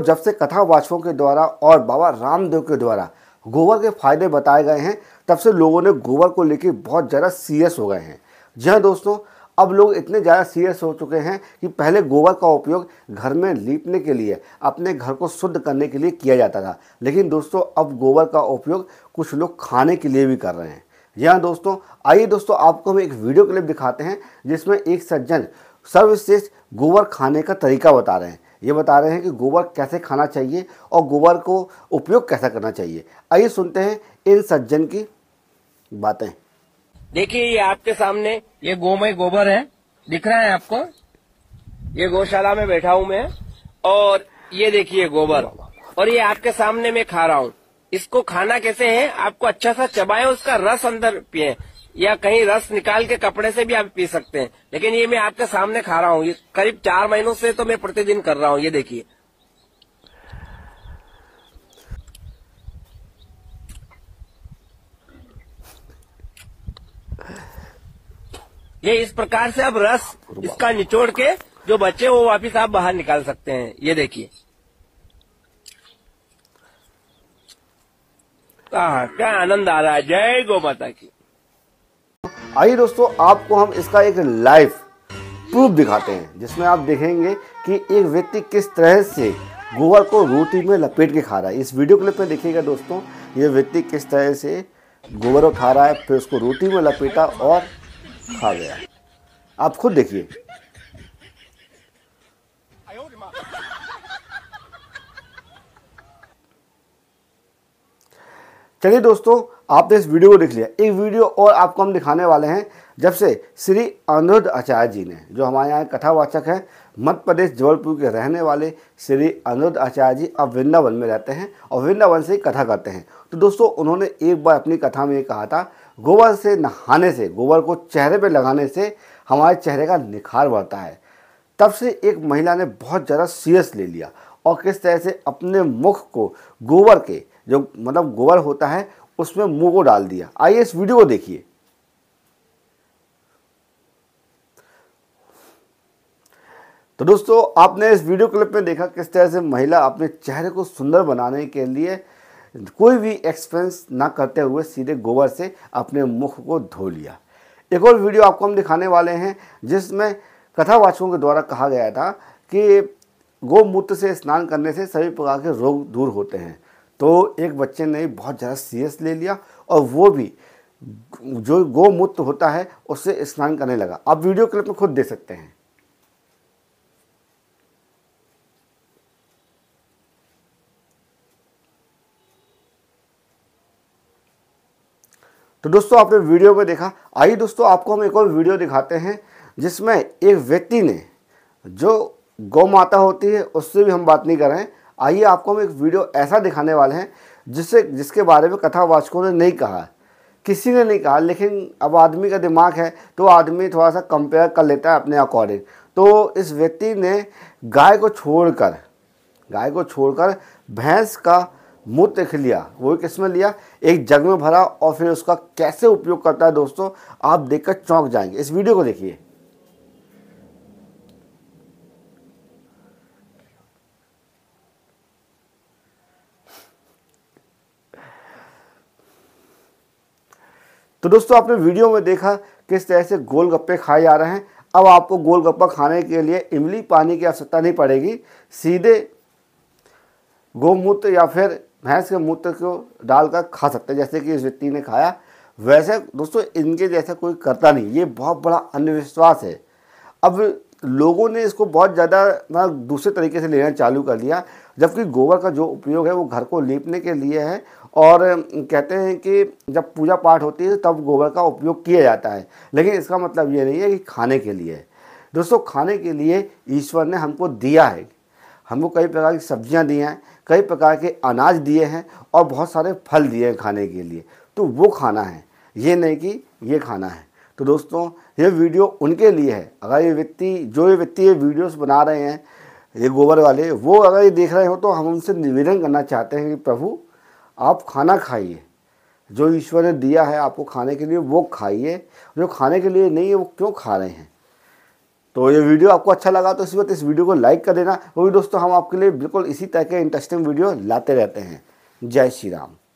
दोस्तों जब से कथावाचकों के द्वारा और बाबा रामदेव के द्वारा गोबर के फायदे बताए गए हैं तब से लोगों ने गोबर को लेकर बहुत ज़्यादा सीरियस हो गए हैं जी हाँ दोस्तों अब लोग इतने ज़्यादा सीरियस हो चुके हैं कि पहले गोबर का उपयोग घर में लीपने के लिए अपने घर को शुद्ध करने के लिए किया जाता था लेकिन दोस्तों अब गोबर का उपयोग कुछ लोग खाने के लिए भी कर रहे हैं जी हाँ दोस्तों आइए दोस्तों आपको हम एक वीडियो क्लिप दिखाते हैं जिसमें एक सज्जन सर्वश्रेष्ठ गोबर खाने का तरीका बता रहे हैं ये बता रहे हैं कि गोबर कैसे खाना चाहिए और गोबर को उपयोग कैसा करना चाहिए आइए सुनते हैं इन सज्जन की बातें देखिए ये आपके सामने ये गोमय गोबर है दिख रहा है आपको ये गौशाला में बैठा हूँ मैं और ये देखिए गोबर और ये आपके सामने मैं खा रहा हूँ इसको खाना कैसे है आपको अच्छा सा चबाए उसका रस अंदर पिए या कहीं रस निकाल के कपड़े से भी आप पी सकते हैं लेकिन ये मैं आपके सामने खा रहा हूँ ये करीब चार महीनों से तो मैं प्रतिदिन कर रहा हूँ ये देखिए ये इस प्रकार से अब रस इसका निचोड़ के जो बचे वो वापिस आप बाहर निकाल सकते हैं ये देखिए क्या आनंद आ रहा है जय गो माता की आइए दोस्तों आपको हम इसका एक लाइव प्रूफ दिखाते हैं जिसमें आप देखेंगे कि एक व्यक्ति किस तरह से गोबर को रोटी में लपेट के खा रहा है इस वीडियो क्लिप में देखिएगा दोस्तों ये व्यक्ति किस तरह से गोबर उठा रहा है फिर उसको रोटी में लपेटा और खा गया आप खुद देखिए चलिए दोस्तों आपने इस वीडियो को देख लिया एक वीडियो और आपको हम दिखाने वाले हैं जब से श्री अनिरुद्ध आचार्य जी ने जो हमारे यहाँ कथावाचक हैं मध्य प्रदेश जबलपुर के रहने वाले श्री अनिरुद्ध आचार्य जी अब वृंदावन में रहते हैं और वृंदावन से कथा करते हैं तो दोस्तों उन्होंने एक बार अपनी कथा में कहा था गोबर से नहाने से गोबर को चेहरे पर लगाने से हमारे चेहरे का निखार बढ़ता है तब से एक महिला ने बहुत ज़्यादा सीरियस ले लिया और किस तरह से अपने मुख को गोबर के जो मतलब गोबर होता है उसमें मुंह को डाल दिया आइए इस वीडियो को देखिए तो दोस्तों आपने इस वीडियो क्लिप में देखा किस तरह से महिला अपने चेहरे को सुंदर बनाने के लिए कोई भी एक्सपेंस ना करते हुए सीधे गोबर से अपने मुख को धो लिया एक और वीडियो आपको हम दिखाने वाले हैं जिसमें कथावाचकों के द्वारा कहा गया था कि गौमूत्र से स्नान करने से सभी प्रकार के रोग दूर होते हैं तो एक बच्चे ने बहुत ज़्यादा सीरियस ले लिया और वो भी जो गोमूत्र होता है उससे स्नान करने लगा आप वीडियो क्लिप में खुद दे सकते हैं तो दोस्तों आपने वीडियो में देखा आइए दोस्तों आपको हम एक और वीडियो दिखाते हैं जिसमें एक व्यक्ति ने जो गौ माता होती है उससे भी हम बात नहीं कर रहे हैं आइए आपको हम एक वीडियो ऐसा दिखाने वाले हैं जिससे जिसके बारे में कथावाचकों ने नहीं कहा किसी ने नहीं कहा लेकिन अब आदमी का दिमाग है तो आदमी थोड़ा सा कंपेयर कर लेता है अपने अकॉर्डिंग तो इस व्यक्ति ने गाय को छोड़कर गाय को छोड़कर भैंस का मूत्र लिया वो किस में लिया एक जग में भरा और फिर उसका कैसे उपयोग करता है दोस्तों आप देखकर चौंक जाएंगे इस वीडियो को देखिए तो दोस्तों आपने वीडियो में देखा किस तरह से गोलगप्पे खाए जा रहे हैं अब आपको गोलगप्पा खाने के लिए इमली पानी की आवश्यकता नहीं पड़ेगी सीधे गोमूत्र या फिर भैंस के मूत्र को डालकर खा सकते हैं जैसे कि इस व्यक्ति ने खाया वैसे दोस्तों इनके जैसा कोई करता नहीं ये बहुत बड़ा अंधविश्वास है अब लोगों ने इसको बहुत ज़्यादा दूसरे तरीके से लेना चालू कर दिया जबकि गोबर का जो उपयोग है वो घर को लीपने के लिए है और कहते हैं कि जब पूजा पाठ होती है तब गोबर का उपयोग किया जाता है लेकिन इसका मतलब ये नहीं है कि खाने के लिए दोस्तों खाने के लिए ईश्वर ने हमको दिया है हमको कई प्रकार की सब्जियां दी हैं कई प्रकार के अनाज दिए हैं और बहुत सारे फल दिए हैं खाने के लिए तो वो खाना है ये नहीं कि ये खाना है तो दोस्तों ये वीडियो उनके लिए है अगर ये व्यक्ति जो ये व्यक्ति ये वीडियोस बना रहे हैं ये गोबर वाले वो अगर ये देख रहे हो तो हम उनसे निवेदन करना चाहते हैं कि प्रभु आप खाना खाइए जो ईश्वर ने दिया है आपको खाने के लिए वो खाइए जो खाने के लिए नहीं है वो क्यों खा रहे हैं तो ये वीडियो आपको अच्छा लगा तो इस वक्त इस वीडियो को लाइक कर देना वो भी दोस्तों हम आपके लिए बिल्कुल इसी तरह के इंटरेस्टिंग वीडियो लाते रहते हैं जय श्री राम